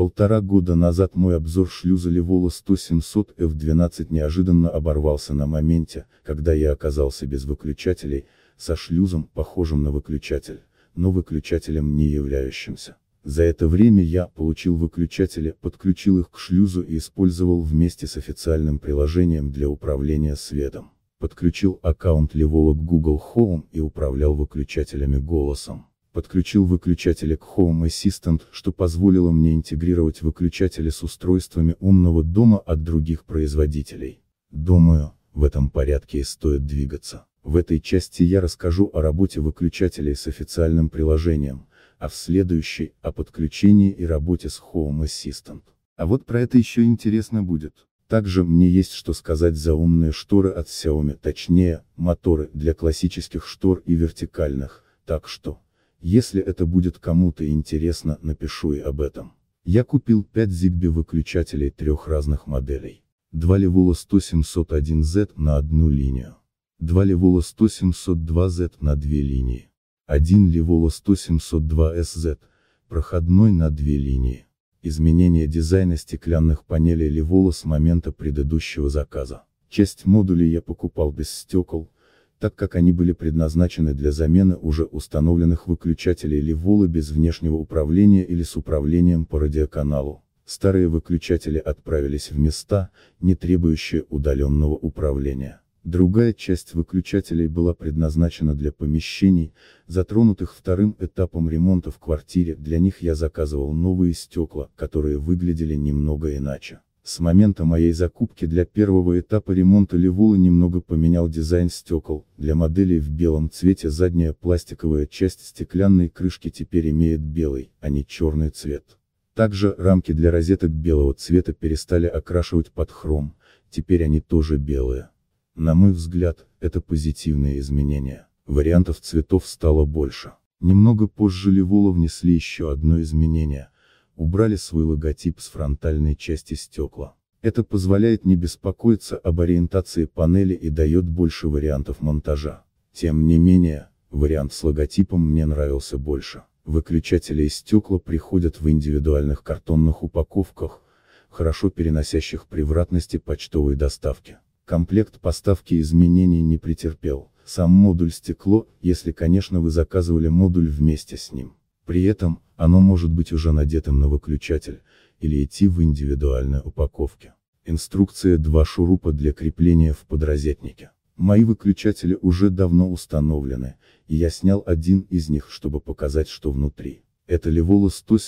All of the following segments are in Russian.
Полтора года назад мой обзор шлюза Левола 100-700 F12 неожиданно оборвался на моменте, когда я оказался без выключателей, со шлюзом, похожим на выключатель, но выключателем не являющимся. За это время я получил выключатели, подключил их к шлюзу и использовал вместе с официальным приложением для управления светом. Подключил аккаунт Левола к Google Home и управлял выключателями голосом подключил выключатели к Home Assistant, что позволило мне интегрировать выключатели с устройствами умного дома от других производителей. Думаю, в этом порядке и стоит двигаться. В этой части я расскажу о работе выключателей с официальным приложением, а в следующей – о подключении и работе с Home Assistant. А вот про это еще интересно будет. Также мне есть что сказать за умные шторы от Xiaomi, точнее, моторы для классических штор и вертикальных, так что, если это будет кому-то интересно, напишу и об этом. Я купил 5 Zigbee выключателей трех разных моделей. 2 Levola 100 z на одну линию. 2 Levola 100 z на две линии. 1 Levola 100 sz проходной на две линии. Изменение дизайна стеклянных панелей Levola с момента предыдущего заказа. Часть модулей я покупал без стекол, так как они были предназначены для замены уже установленных выключателей или вола без внешнего управления или с управлением по радиоканалу. Старые выключатели отправились в места, не требующие удаленного управления. Другая часть выключателей была предназначена для помещений, затронутых вторым этапом ремонта в квартире, для них я заказывал новые стекла, которые выглядели немного иначе. С момента моей закупки для первого этапа ремонта Левула немного поменял дизайн стекол, для моделей в белом цвете задняя пластиковая часть стеклянной крышки теперь имеет белый, а не черный цвет. Также рамки для розеток белого цвета перестали окрашивать под хром, теперь они тоже белые. На мой взгляд, это позитивные изменения, вариантов цветов стало больше. Немного позже Левула внесли еще одно изменение, убрали свой логотип с фронтальной части стекла. Это позволяет не беспокоиться об ориентации панели и дает больше вариантов монтажа. Тем не менее, вариант с логотипом мне нравился больше. Выключатели и стекла приходят в индивидуальных картонных упаковках, хорошо переносящих превратности почтовой доставки. Комплект поставки изменений не претерпел, сам модуль стекло, если конечно вы заказывали модуль вместе с ним. При этом, оно может быть уже надетым на выключатель, или идти в индивидуальной упаковке. Инструкция 2 шурупа для крепления в подрозетнике. Мои выключатели уже давно установлены, и я снял один из них, чтобы показать, что внутри. Это Levola 100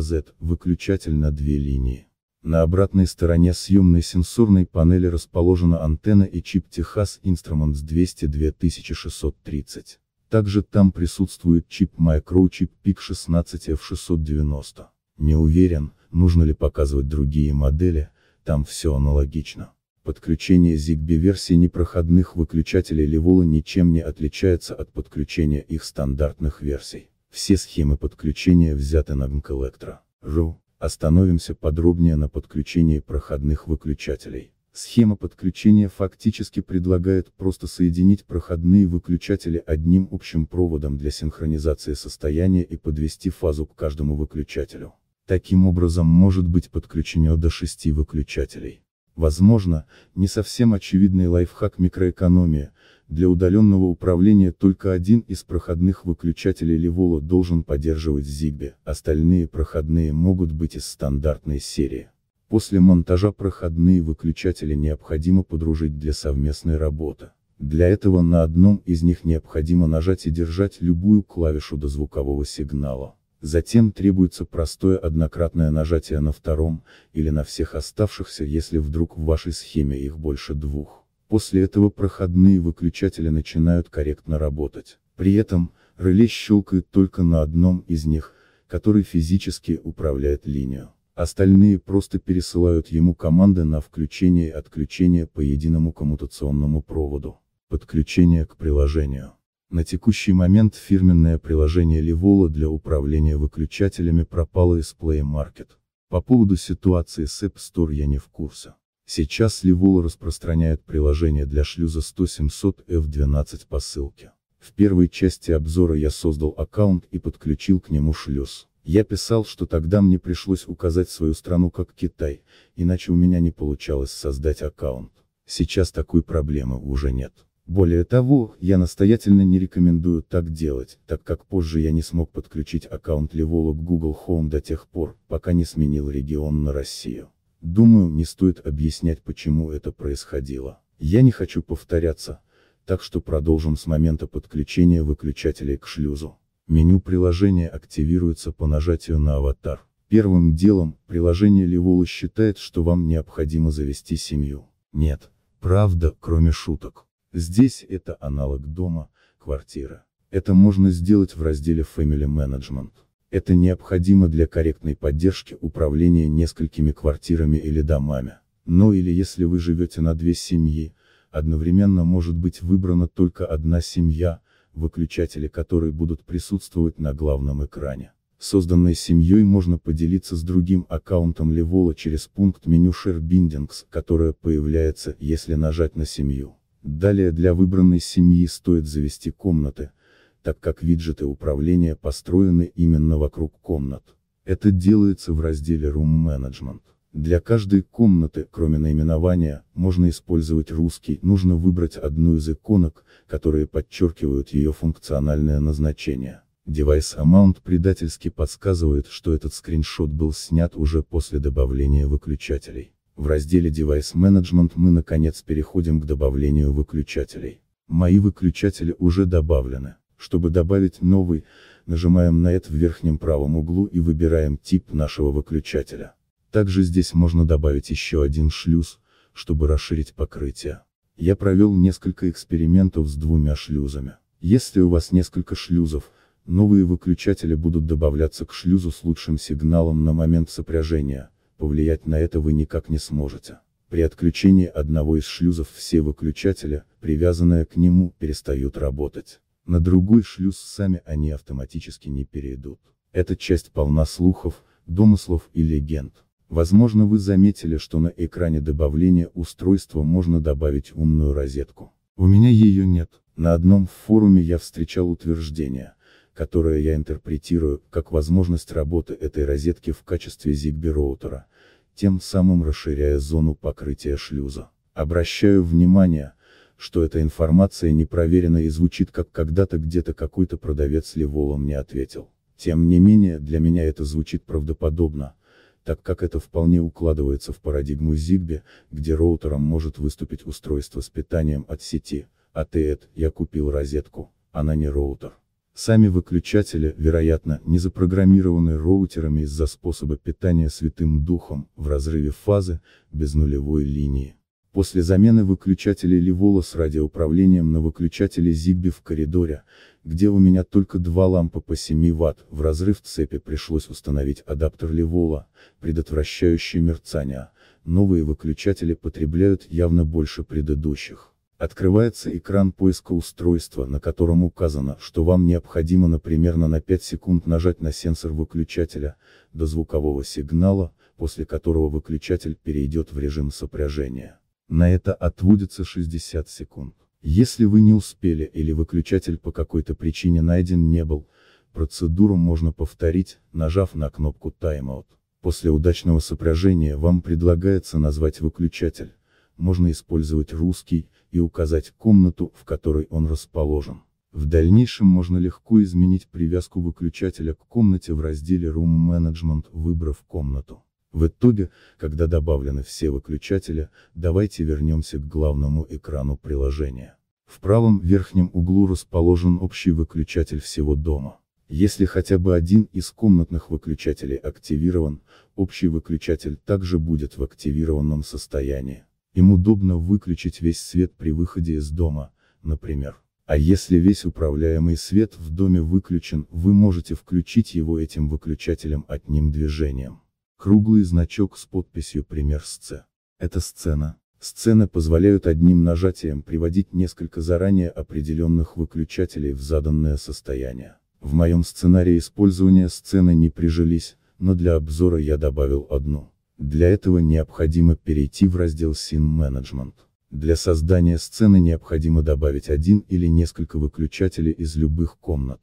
z выключатель на две линии. На обратной стороне съемной сенсорной панели расположена антенна и чип Texas Instruments 202630. Также там присутствует чип микрочип PIC16F690. Не уверен, нужно ли показывать другие модели, там все аналогично. Подключение ZigBee версии непроходных выключателей Levola ничем не отличается от подключения их стандартных версий. Все схемы подключения взяты на МК Electro. Остановимся подробнее на подключении проходных выключателей. Схема подключения фактически предлагает просто соединить проходные выключатели одним общим проводом для синхронизации состояния и подвести фазу к каждому выключателю. Таким образом может быть подключено до шести выключателей. Возможно, не совсем очевидный лайфхак микроэкономия, для удаленного управления только один из проходных выключателей Левола должен поддерживать Zigbee, остальные проходные могут быть из стандартной серии. После монтажа проходные выключатели необходимо подружить для совместной работы. Для этого на одном из них необходимо нажать и держать любую клавишу до звукового сигнала. Затем требуется простое однократное нажатие на втором, или на всех оставшихся, если вдруг в вашей схеме их больше двух. После этого проходные выключатели начинают корректно работать. При этом, реле щелкает только на одном из них, который физически управляет линию. Остальные просто пересылают ему команды на включение и отключение по единому коммутационному проводу. Подключение к приложению. На текущий момент фирменное приложение Livola для управления выключателями пропало из Play Market. По поводу ситуации с App Store я не в курсе. Сейчас Livola распространяет приложение для шлюза 100-700 F12 по ссылке. В первой части обзора я создал аккаунт и подключил к нему шлюз. Я писал, что тогда мне пришлось указать свою страну как Китай, иначе у меня не получалось создать аккаунт. Сейчас такой проблемы уже нет. Более того, я настоятельно не рекомендую так делать, так как позже я не смог подключить аккаунт Левола к Google Home до тех пор, пока не сменил регион на Россию. Думаю, не стоит объяснять, почему это происходило. Я не хочу повторяться, так что продолжим с момента подключения выключателей к шлюзу. Меню приложения активируется по нажатию на аватар. Первым делом, приложение Левола считает, что вам необходимо завести семью. Нет. Правда, кроме шуток. Здесь это аналог дома, квартира. Это можно сделать в разделе Family Management. Это необходимо для корректной поддержки управления несколькими квартирами или домами. Но или если вы живете на две семьи, одновременно может быть выбрана только одна семья, выключатели которой будут присутствовать на главном экране. Созданной семьей можно поделиться с другим аккаунтом Левола через пункт меню Share Bindings, которое появляется, если нажать на семью. Далее для выбранной семьи стоит завести комнаты, так как виджеты управления построены именно вокруг комнат. Это делается в разделе Room Management. Для каждой комнаты, кроме наименования, можно использовать русский, нужно выбрать одну из иконок, которые подчеркивают ее функциональное назначение. Device Amount предательски подсказывает, что этот скриншот был снят уже после добавления выключателей. В разделе Device Management мы наконец переходим к добавлению выключателей. Мои выключатели уже добавлены. Чтобы добавить новый, нажимаем на это в верхнем правом углу и выбираем тип нашего выключателя. Также здесь можно добавить еще один шлюз, чтобы расширить покрытие. Я провел несколько экспериментов с двумя шлюзами. Если у вас несколько шлюзов, новые выключатели будут добавляться к шлюзу с лучшим сигналом на момент сопряжения, повлиять на это вы никак не сможете. При отключении одного из шлюзов все выключатели, привязанные к нему, перестают работать. На другой шлюз сами они автоматически не перейдут. Эта часть полна слухов, домыслов и легенд. Возможно вы заметили, что на экране добавления устройства можно добавить умную розетку. У меня ее нет. На одном форуме я встречал утверждение, которое я интерпретирую, как возможность работы этой розетки в качестве Zigbee роутера, тем самым расширяя зону покрытия шлюза. Обращаю внимание, что эта информация не проверена и звучит как когда-то где-то какой-то продавец Левола мне ответил. Тем не менее, для меня это звучит правдоподобно, так как это вполне укладывается в парадигму Zigbee, где роутером может выступить устройство с питанием от сети, а ты это, я купил розетку, она не роутер. Сами выключатели, вероятно, не запрограммированы роутерами из-за способа питания святым духом, в разрыве фазы, без нулевой линии. После замены выключателя Ливола с радиоуправлением на выключателе Zigbee в коридоре, где у меня только два лампы по 7 Вт, в разрыв цепи пришлось установить адаптер Ливола, предотвращающий мерцание, новые выключатели потребляют явно больше предыдущих. Открывается экран поиска устройства, на котором указано, что вам необходимо например на 5 секунд нажать на сенсор выключателя, до звукового сигнала, после которого выключатель перейдет в режим сопряжения. На это отводится 60 секунд. Если вы не успели или выключатель по какой-то причине найден не был, процедуру можно повторить, нажав на кнопку Timeout. После удачного сопряжения вам предлагается назвать выключатель, можно использовать русский, и указать комнату, в которой он расположен. В дальнейшем можно легко изменить привязку выключателя к комнате в разделе Room Management, выбрав комнату. В итоге, когда добавлены все выключатели, давайте вернемся к главному экрану приложения. В правом верхнем углу расположен общий выключатель всего дома. Если хотя бы один из комнатных выключателей активирован, общий выключатель также будет в активированном состоянии. Им удобно выключить весь свет при выходе из дома, например. А если весь управляемый свет в доме выключен, вы можете включить его этим выключателем одним движением. Круглый значок с подписью «Пример сц». Это сцена. Сцены позволяют одним нажатием приводить несколько заранее определенных выключателей в заданное состояние. В моем сценарии использования сцены не прижились, но для обзора я добавил одну. Для этого необходимо перейти в раздел Scene Management. Для создания сцены необходимо добавить один или несколько выключателей из любых комнат.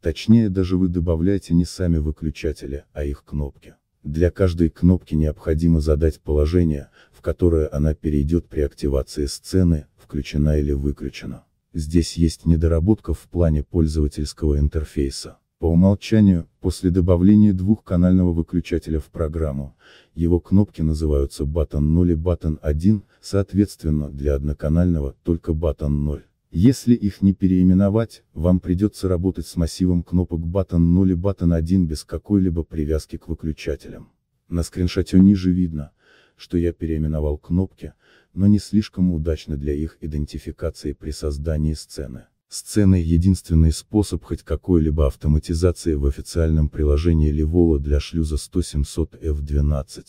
Точнее даже вы добавляете не сами выключатели, а их кнопки. Для каждой кнопки необходимо задать положение, в которое она перейдет при активации сцены, включена или выключена. Здесь есть недоработка в плане пользовательского интерфейса. По умолчанию, после добавления двухканального выключателя в программу, его кнопки называются Button 0 и Button 1, соответственно, для одноканального только Button 0. Если их не переименовать, вам придется работать с массивом кнопок Button 0 и Button 1 без какой-либо привязки к выключателям. На скриншоте ниже видно, что я переименовал кнопки, но не слишком удачно для их идентификации при создании сцены. Сцены единственный способ хоть какой-либо автоматизации в официальном приложении Левола для шлюза 100-700F12.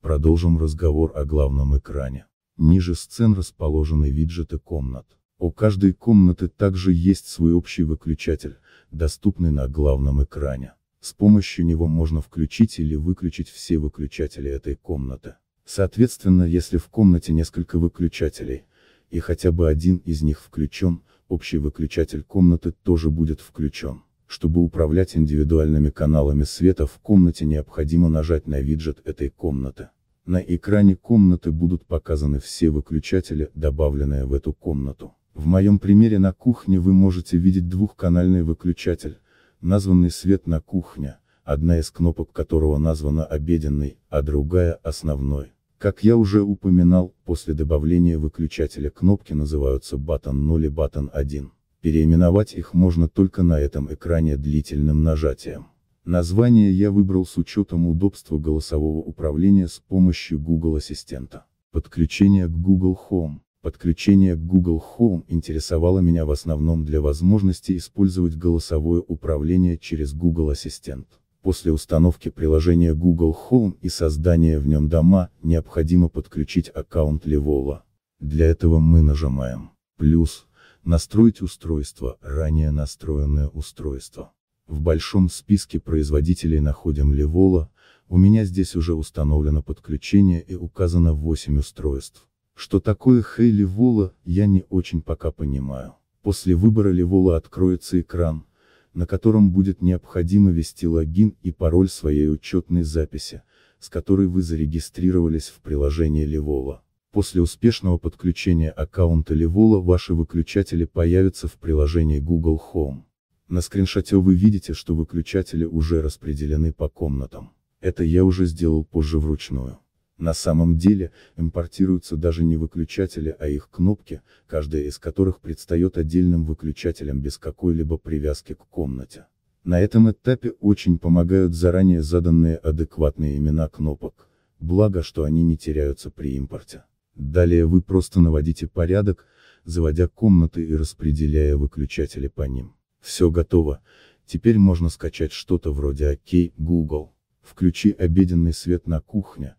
Продолжим разговор о главном экране. Ниже сцен расположены виджеты комнат. У каждой комнаты также есть свой общий выключатель, доступный на главном экране. С помощью него можно включить или выключить все выключатели этой комнаты. Соответственно, если в комнате несколько выключателей, и хотя бы один из них включен, общий выключатель комнаты тоже будет включен. Чтобы управлять индивидуальными каналами света в комнате необходимо нажать на виджет этой комнаты. На экране комнаты будут показаны все выключатели, добавленные в эту комнату. В моем примере на кухне вы можете видеть двухканальный выключатель, названный свет на кухне, одна из кнопок которого названа обеденной, а другая – основной. Как я уже упоминал, после добавления выключателя кнопки называются Button 0 и Button 1. Переименовать их можно только на этом экране длительным нажатием. Название я выбрал с учетом удобства голосового управления с помощью Google Ассистента. Подключение к Google Home. Подключение к Google Home интересовало меня в основном для возможности использовать голосовое управление через Google Ассистент. После установки приложения Google Home и создания в нем дома, необходимо подключить аккаунт Levola. Для этого мы нажимаем «плюс», «настроить устройство», «ранее настроенное устройство». В большом списке производителей находим Levola, у меня здесь уже установлено подключение и указано 8 устройств. Что такое Хейли Вола, я не очень пока понимаю. После выбора Левола откроется экран, на котором будет необходимо ввести логин и пароль своей учетной записи, с которой вы зарегистрировались в приложении Левола. После успешного подключения аккаунта Левола ваши выключатели появятся в приложении Google Home. На скриншоте вы видите, что выключатели уже распределены по комнатам. Это я уже сделал позже вручную. На самом деле, импортируются даже не выключатели, а их кнопки, каждая из которых предстает отдельным выключателем без какой-либо привязки к комнате. На этом этапе очень помогают заранее заданные адекватные имена кнопок, благо что они не теряются при импорте. Далее вы просто наводите порядок, заводя комнаты и распределяя выключатели по ним. Все готово, теперь можно скачать что-то вроде «Окей, Google». Включи обеденный свет на кухне,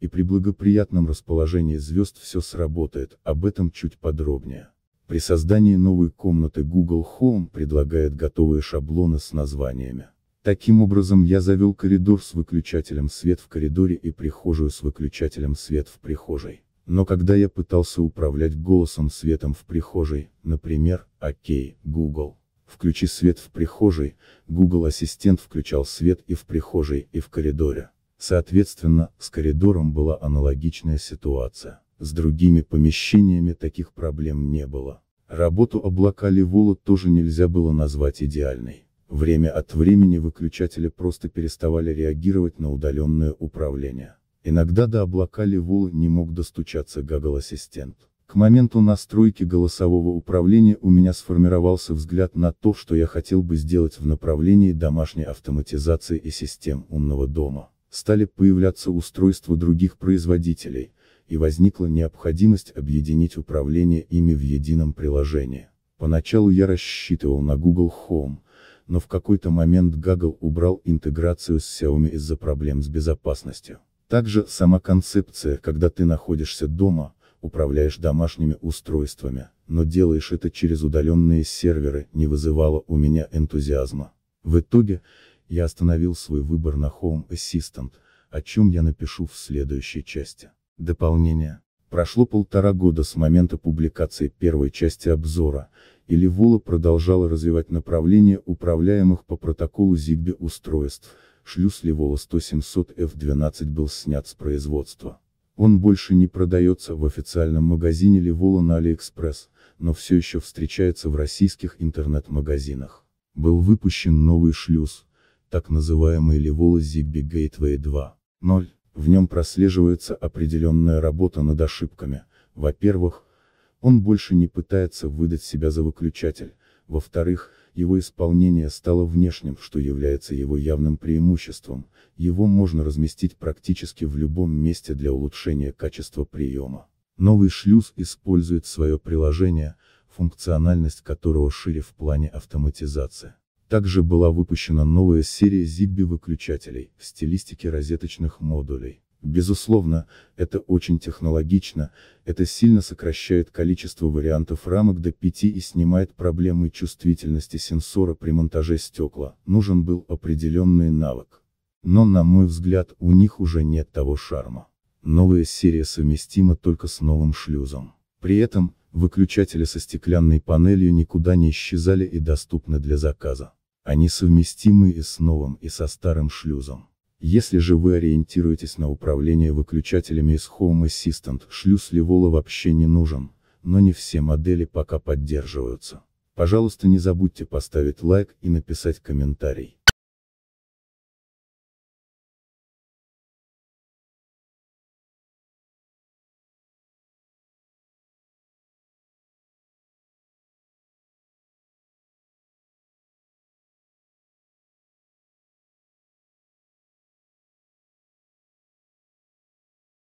и при благоприятном расположении звезд все сработает, об этом чуть подробнее. При создании новой комнаты Google Home предлагает готовые шаблоны с названиями. Таким образом я завел коридор с выключателем свет в коридоре и прихожую с выключателем свет в прихожей. Но когда я пытался управлять голосом светом в прихожей, например, «ОК, Google, включи свет в прихожей», Google Ассистент включал свет и в прихожей, и в коридоре. Соответственно, с коридором была аналогичная ситуация. С другими помещениями таких проблем не было. Работу облака Левола тоже нельзя было назвать идеальной. Время от времени выключатели просто переставали реагировать на удаленное управление. Иногда до облака Левола не мог достучаться Гагал-ассистент. К моменту настройки голосового управления у меня сформировался взгляд на то, что я хотел бы сделать в направлении домашней автоматизации и систем умного дома стали появляться устройства других производителей, и возникла необходимость объединить управление ими в едином приложении. Поначалу я рассчитывал на Google Home, но в какой-то момент Google убрал интеграцию с Xiaomi из-за проблем с безопасностью. Также сама концепция, когда ты находишься дома, управляешь домашними устройствами, но делаешь это через удаленные серверы, не вызывала у меня энтузиазма. В итоге, я остановил свой выбор на Home Assistant, о чем я напишу в следующей части. Дополнение. Прошло полтора года с момента публикации первой части обзора, и Ливола продолжала развивать направление управляемых по протоколу ZigBee устройств, шлюз Ливола 100-700 F12 был снят с производства. Он больше не продается в официальном магазине Ливола на AliExpress, но все еще встречается в российских интернет-магазинах. Был выпущен новый шлюз, так называемый Левола Zigby Gateway 2.0. В нем прослеживается определенная работа над ошибками. Во-первых, он больше не пытается выдать себя за выключатель. Во-вторых, его исполнение стало внешним, что является его явным преимуществом, его можно разместить практически в любом месте для улучшения качества приема. Новый шлюз использует свое приложение, функциональность которого шире в плане автоматизации. Также была выпущена новая серия Zigbee выключателей, в стилистике розеточных модулей. Безусловно, это очень технологично, это сильно сокращает количество вариантов рамок до 5 и снимает проблемы чувствительности сенсора при монтаже стекла, нужен был определенный навык. Но на мой взгляд, у них уже нет того шарма. Новая серия совместима только с новым шлюзом. При этом, выключатели со стеклянной панелью никуда не исчезали и доступны для заказа. Они совместимы и с новым, и со старым шлюзом. Если же вы ориентируетесь на управление выключателями из Home Assistant, шлюз Левола вообще не нужен, но не все модели пока поддерживаются. Пожалуйста не забудьте поставить лайк и написать комментарий.